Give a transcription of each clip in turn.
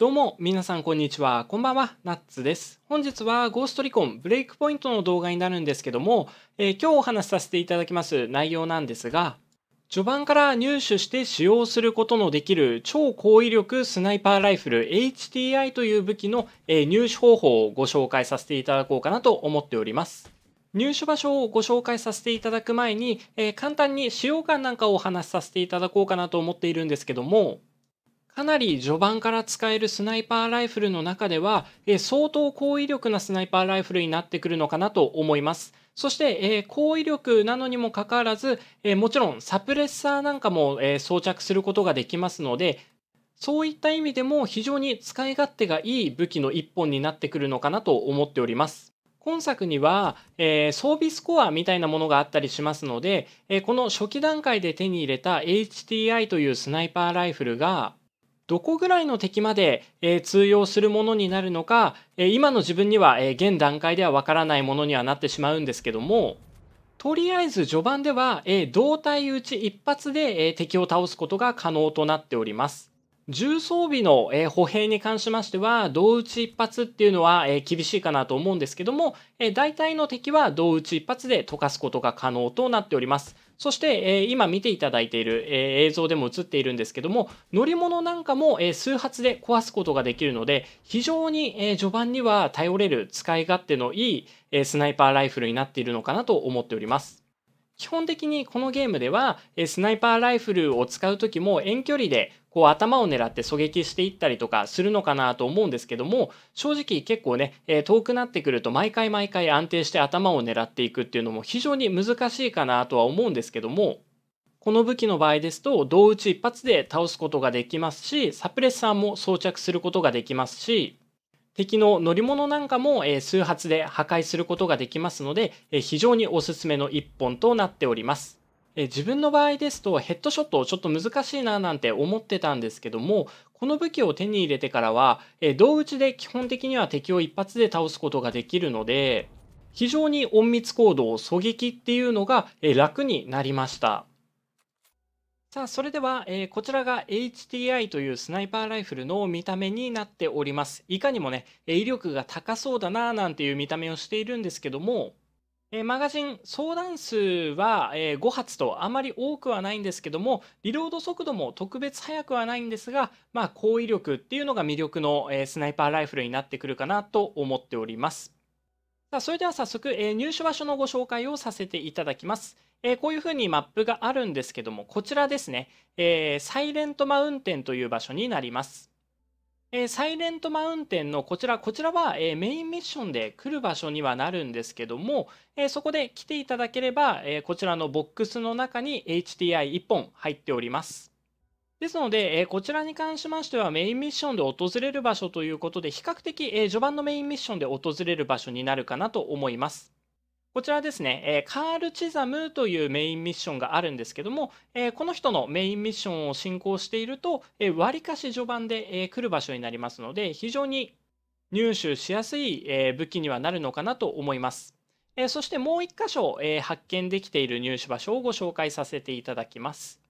どうも、皆さんこんにちは。こんばんは、ナッツです。本日はゴーストリコンブレイクポイントの動画になるんですけども、えー、今日お話しさせていただきます内容なんですが、序盤から入手して使用することのできる超高威力スナイパーライフル HTI という武器の、え入手方法をご紹介させていただこうかなと思っております。入手場所をご紹介させていただく前に、えー、簡単に使用感なんかをお話しさせていただこうかなと思っているんですけども、かなり序盤から使えるスナイパーライフルの中では、え相当高威力なスナイパーライフルになってくるのかなと思います。そして、え高威力なのにもかかわらず、えもちろんサプレッサーなんかも、え装着することができますので、そういった意味でも非常に使い勝手がいい武器の一本になってくるのかなと思っております。今作には、えー、装備スコアみたいなものがあったりしますので、えー、この初期段階で手に入れた HTI というスナイパーライフルがどこぐらいの敵まで、え通用するものになるのか、え今の自分には、え現段階ではわからないものにはなってしまうんですけどもとりあえず序盤では、え胴体打ち一発で、え敵を倒すことが可能となっております。重装備の、え歩兵に関しましては、同打ち一発っていうのは、え厳しいかなと思うんですけども、え大体の敵は同打ち一発で溶かすことが可能となっております。そして、え今見ていただいている、え映像でも映っているんですけども、乗り物なんかも、え数発で壊すことができるので、非常に、え序盤には頼れる使い勝手のいい、えスナイパーライフルになっているのかなと思っております。基本的にこのゲームでは、えスナイパーライフルを使う時も遠距離でこう頭を狙って狙撃していったりとかするのかなと思うんですけども正直結構ね、え遠くなってくると毎回毎回安定して頭を狙っていくっていうのも非常に難しいかなとは思うんですけどもこの武器の場合ですと胴打ち一発で倒すことができますしサプレッサーも装着することができますし敵の乗り物なんかも、え数発で破壊することができますので、え非常におすすめの一本となっております。え自分の場合ですとヘッドショットちょっと難しいななんて思ってたんですけどもこの武器を手に入れてからは、え同打ちで基本的には敵を一発で倒すことができるので非常に隠密行動狙撃っていうのが、え楽になりました。さあ、それでは、えー、こちらが HTI というスナイパーライフルの見た目になっております。いかにもね、威力が高そうだななんていう見た目をしているんですけども、えー、マガジン相談数は、えー、5発とあまり多くはないんですけども、リロード速度も特別速くはないんですが、まあ、高威力っていうのが魅力の、えスナイパーライフルになってくるかなと思っております。さあ、それでは早速、え入手場所のご紹介をさせていただきます。えー、こういうふうにマップがあるんですけども、こちらですね、えー、サイレントマウンテンという場所になります。えー、サイレントマウンテンのこちら、こちらは、えー、メインミッションで来る場所にはなるんですけども、えー、そこで来ていただければ、えー、こちらのボックスの中に HTI1 本入っております。ですので、えこちらに関しましてはメインミッションで訪れる場所ということで、比較的、え序盤のメインミッションで訪れる場所になるかなと思います。こちらですね、えカール・チザムというメインミッションがあるんですけども、えこの人のメインミッションを進行していると、え割かし序盤で、え来る場所になりますので、非常に入手しやすい、え武器にはなるのかなと思います。えそしてもう1箇所、え発見できている入手場所をご紹介させていただきます。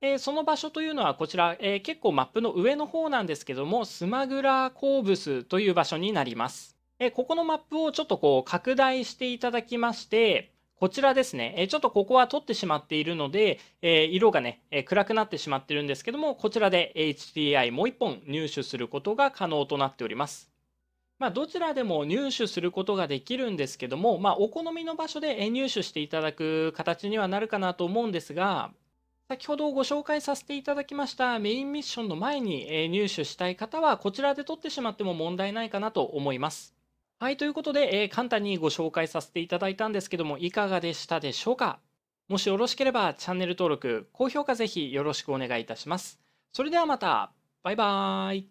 えその場所というのはこちら、え結構マップの上の方なんですけども、スマグラーコーブスという場所になります。えここのマップをちょっとこう拡大していただきまして、こちらですね、えちょっとここは取ってしまっているので、え色がね、え暗くなってしまってるんですけども、こちらで HDI もう1本入手することが可能となっております。まあ、どちらでも入手することができるんですけども、まあ、お好みの場所で入手していただく形にはなるかなと思うんですが、先ほどご紹介させていただきましたメインミッションの前に入手したい方は、こちらで取ってしまっても問題ないかなと思います。はい、ということで、えー簡単にご紹介させていただいたんですけども、いかがでしたでしょうかもしよろしければチャンネル登録、高評価ぜひよろしくお願いいたします。それではまた、バイバーイ。